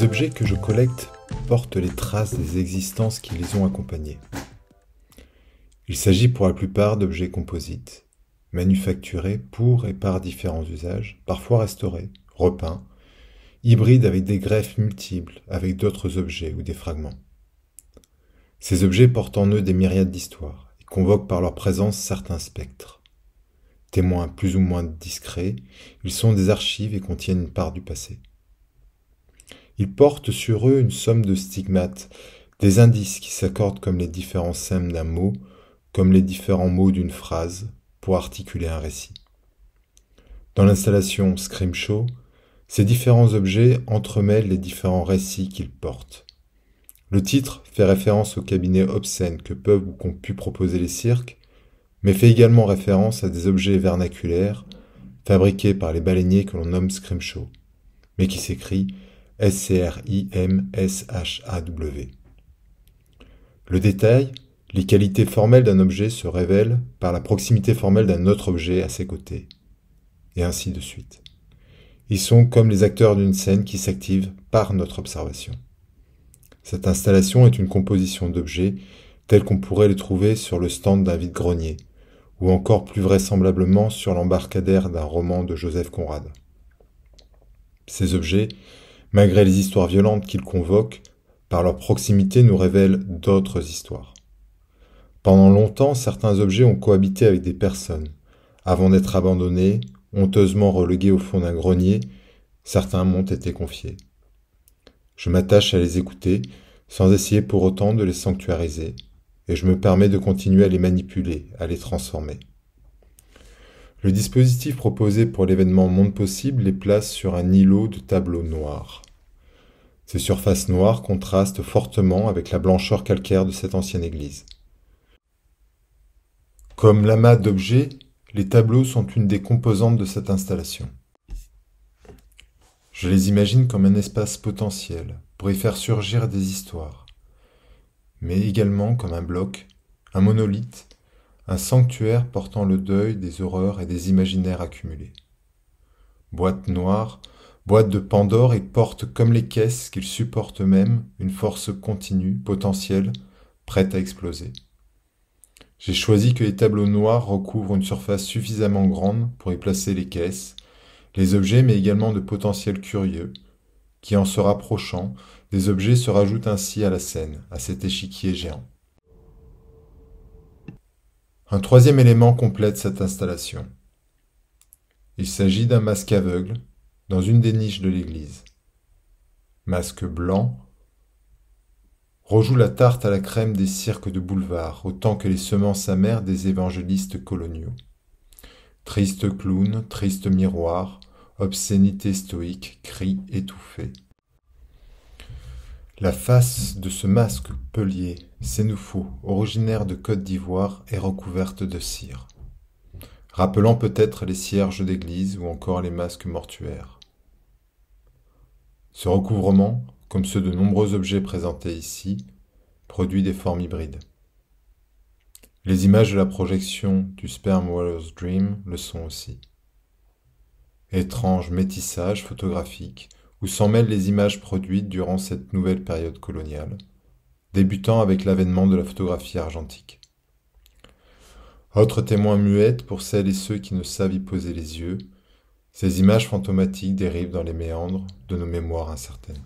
Les objets que je collecte portent les traces des existences qui les ont accompagnés. Il s'agit pour la plupart d'objets composites, manufacturés pour et par différents usages, parfois restaurés, repeints, hybrides avec des greffes multiples, avec d'autres objets ou des fragments. Ces objets portent en eux des myriades d'histoires et convoquent par leur présence certains spectres. Témoins plus ou moins discrets, ils sont des archives et contiennent une part du passé. Ils portent sur eux une somme de stigmates, des indices qui s'accordent comme les différents sèmes d'un mot, comme les différents mots d'une phrase, pour articuler un récit. Dans l'installation Scrimshaw, ces différents objets entremêlent les différents récits qu'ils portent. Le titre fait référence aux cabinets obscènes que peuvent ou qu'ont pu proposer les cirques, mais fait également référence à des objets vernaculaires fabriqués par les baleiniers que l'on nomme Scrimshaw, mais qui s'écrit S-C-R-I-M-S-H-A-W. Le détail, les qualités formelles d'un objet se révèlent par la proximité formelle d'un autre objet à ses côtés, et ainsi de suite. Ils sont comme les acteurs d'une scène qui s'activent par notre observation. Cette installation est une composition d'objets tels qu'on pourrait les trouver sur le stand d'un vide-grenier, ou encore plus vraisemblablement sur l'embarcadère d'un roman de Joseph Conrad. Ces objets malgré les histoires violentes qu'ils convoquent, par leur proximité nous révèlent d'autres histoires. Pendant longtemps, certains objets ont cohabité avec des personnes, avant d'être abandonnés, honteusement relégués au fond d'un grenier, certains m'ont été confiés. Je m'attache à les écouter, sans essayer pour autant de les sanctuariser, et je me permets de continuer à les manipuler, à les transformer. Le dispositif proposé pour l'événement Monde Possible les place sur un îlot de tableaux noirs. Ces surfaces noires contrastent fortement avec la blancheur calcaire de cette ancienne église. Comme l'amas d'objets, les tableaux sont une des composantes de cette installation. Je les imagine comme un espace potentiel pour y faire surgir des histoires, mais également comme un bloc, un monolithe un sanctuaire portant le deuil des horreurs et des imaginaires accumulés. Boîte noire, boîte de Pandore et porte comme les caisses qu'ils supportent eux-mêmes une force continue, potentielle, prête à exploser. J'ai choisi que les tableaux noirs recouvrent une surface suffisamment grande pour y placer les caisses, les objets mais également de potentiels curieux, qui en se rapprochant des objets se rajoutent ainsi à la scène, à cet échiquier géant. Un troisième élément complète cette installation. Il s'agit d'un masque aveugle dans une des niches de l'église. Masque blanc rejoue la tarte à la crème des cirques de boulevard autant que les semences amères des évangélistes coloniaux. Triste clown, triste miroir, obscénité stoïque, cri étouffé. La face de ce masque pelier, sénoufou, originaire de Côte d'Ivoire, est recouverte de cire, rappelant peut-être les cierges d'église ou encore les masques mortuaires. Ce recouvrement, comme ceux de nombreux objets présentés ici, produit des formes hybrides. Les images de la projection du Sperm waters Dream le sont aussi. Étrange métissage photographique où s'en mêlent les images produites durant cette nouvelle période coloniale, débutant avec l'avènement de la photographie argentique. Autre témoin muette pour celles et ceux qui ne savent y poser les yeux, ces images fantomatiques dérivent dans les méandres de nos mémoires incertaines.